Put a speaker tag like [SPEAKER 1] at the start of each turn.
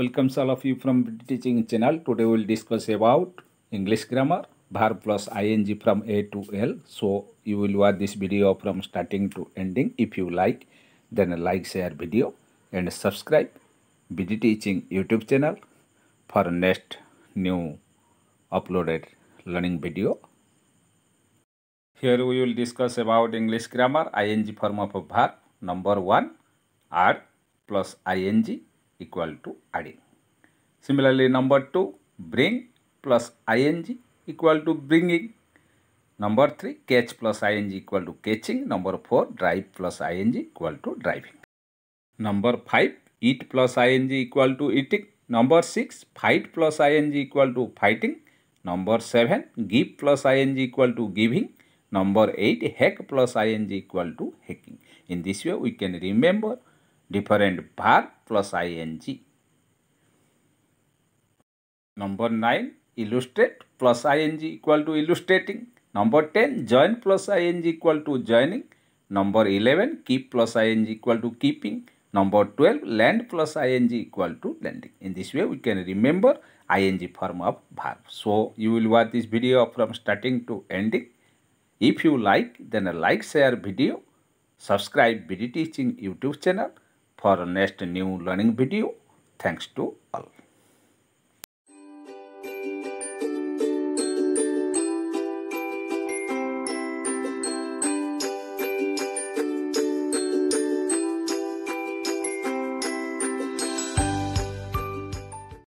[SPEAKER 1] Welcome, all of you from teaching channel. Today we'll discuss about English grammar, verb plus ing from A to L. So you will watch this video from starting to ending. If you like, then like, share video and subscribe BD teaching YouTube channel for next new uploaded learning video. Here we will discuss about English grammar, ing form of verb. Number one, are plus ing equal to adding. Similarly, number 2 bring plus ing equal to bringing. Number 3 catch plus ing equal to catching. Number 4 drive plus ing equal to driving. Number 5 eat plus ing equal to eating. Number 6 fight plus ing equal to fighting. Number 7 give plus ing equal to giving. Number 8 hack plus ing equal to hacking. In this way we can remember different verb plus ing. Number 9 illustrate plus ing equal to illustrating. Number 10 join plus ing equal to joining. Number 11 keep plus ing equal to keeping. Number 12 land plus ing equal to landing. In this way we can remember ing form of verb. So you will watch this video from starting to ending. If you like then like share video. Subscribe BD Teaching YouTube channel for next new learning video. Thanks to all.